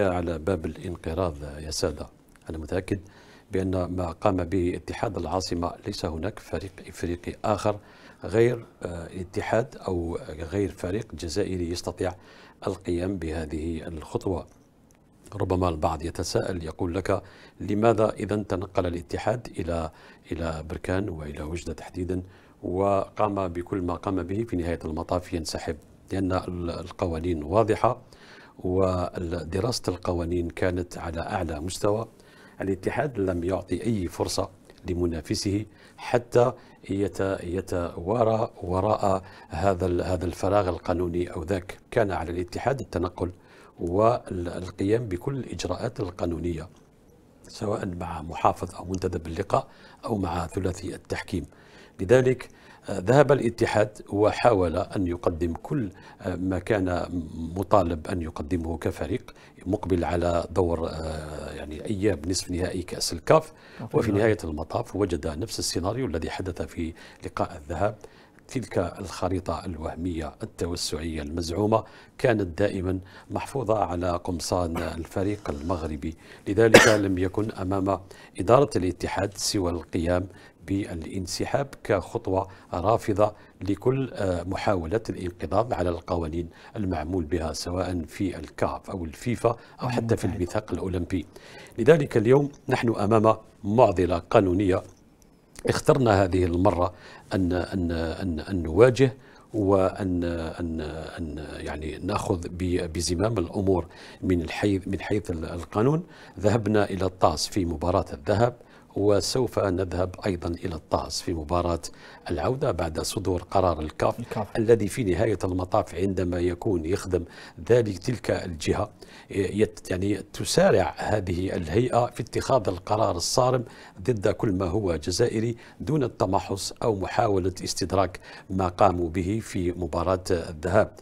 على باب الانقراض يا سادة أنا متأكد بأن ما قام به اتحاد العاصمة ليس هناك فريق إفريقي آخر غير آه، اتحاد أو غير فريق جزائري يستطيع القيام بهذه الخطوة ربما البعض يتساءل يقول لك لماذا إذا تنقل الاتحاد إلى إلى بركان وإلى وجدة تحديدا وقام بكل ما قام به في نهاية المطاف ينسحب لأن القوانين واضحة ودراسة القوانين كانت على أعلى مستوى الاتحاد لم يعطي أي فرصة لمنافسه حتى يتوارى وراء هذا هذا الفراغ القانوني او ذاك كان على الاتحاد التنقل والقيام بكل الاجراءات القانونيه سواء مع محافظ او منتدب اللقاء او مع ثلاثي التحكيم لذلك آه، ذهب الاتحاد وحاول أن يقدم كل آه، ما كان مطالب أن يقدمه كفريق مقبل على دور آه، يعني أياب نصف نهائي كأس الكاف نعم. وفي نهاية المطاف وجد نفس السيناريو الذي حدث في لقاء الذهاب تلك الخريطة الوهمية التوسعية المزعومة كانت دائما محفوظة على قمصان الفريق المغربي لذلك لم يكن أمام إدارة الاتحاد سوى القيام بالانسحاب كخطوة رافضة لكل آه، محاولة الانقضاض على القوانين المعمول بها سواء في الكاف أو الفيفا أو حتى في الميثاق الأولمبي لذلك اليوم نحن أمام معضلة قانونية اخترنا هذه المرة أن, أن, أن, أن نواجه وان ان ان يعني ناخذ بزمام الامور من الحيث من حيث القانون ذهبنا الى الطاس في مباراه الذهب وسوف نذهب أيضا إلى الطاس في مباراة العودة بعد صدور قرار الكاف, الكاف. الذي في نهاية المطاف عندما يكون يخدم ذلك تلك الجهة يعني تسارع هذه الهيئة في اتخاذ القرار الصارم ضد كل ما هو جزائري دون التمحص أو محاولة استدراك ما قاموا به في مباراة الذهاب